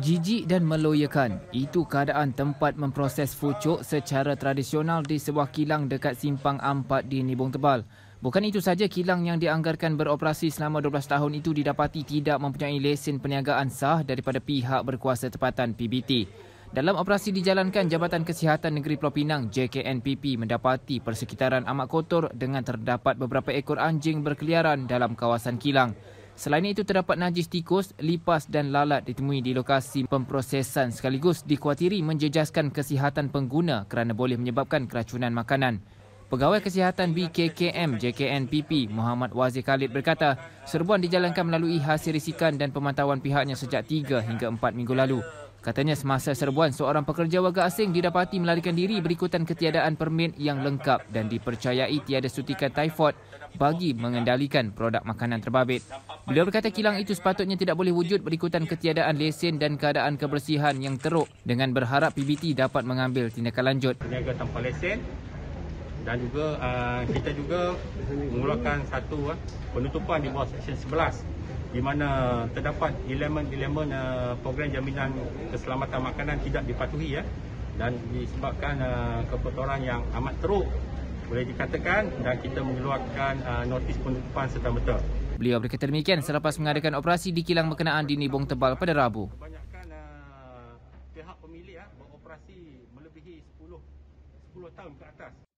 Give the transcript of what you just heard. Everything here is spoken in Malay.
Jijik dan meloyakan, itu keadaan tempat memproses fucuk secara tradisional di sebuah kilang dekat Simpang Ampat di Nibong Tebal. Bukan itu saja kilang yang dianggarkan beroperasi selama 12 tahun itu didapati tidak mempunyai lesen perniagaan sah daripada pihak berkuasa tempatan PBT. Dalam operasi dijalankan Jabatan Kesihatan Negeri Pulau Pinang JKNPP mendapati persekitaran amat kotor dengan terdapat beberapa ekor anjing berkeliaran dalam kawasan kilang. Selain itu terdapat najis tikus, lipas dan lalat ditemui di lokasi pemprosesan sekaligus dikhuatiri menjejaskan kesihatan pengguna kerana boleh menyebabkan keracunan makanan. Pegawai Kesihatan BKKM JKNPP Muhammad Wazir Khalid berkata serbuan dijalankan melalui hasil risikan dan pemantauan pihaknya sejak 3 hingga 4 minggu lalu. Katanya semasa serbuan seorang pekerja warga asing didapati melarikan diri berikutan ketiadaan permit yang lengkap dan dipercayai tiada sutikan typhoid bagi mengendalikan produk makanan terbabit. Beliau berkata kilang itu sepatutnya tidak boleh wujud berikutan ketiadaan lesen dan keadaan kebersihan yang teruk dengan berharap PBT dapat mengambil tindakan lanjut. Peniaga tanpa lesen dan juga uh, kita juga mengeluarkan satu uh, penutupan di bawah Seksyen 11 di mana terdapat elemen-elemen uh, eh, program jaminan keselamatan makanan tidak dipatuhi ya dan disebabkan uh, kekotoran yang amat teruk boleh dikatakan dan kita mengeluarkan uh, notis penutupan serta betul. Beliau berkata demikian selepas mengadakan operasi di kilang berkenaan di Nibong Tebal pada Rabu. Kebanyakan uh, pihak pemilik uh, beroperasi melebihi 10 10 tahun ke atas.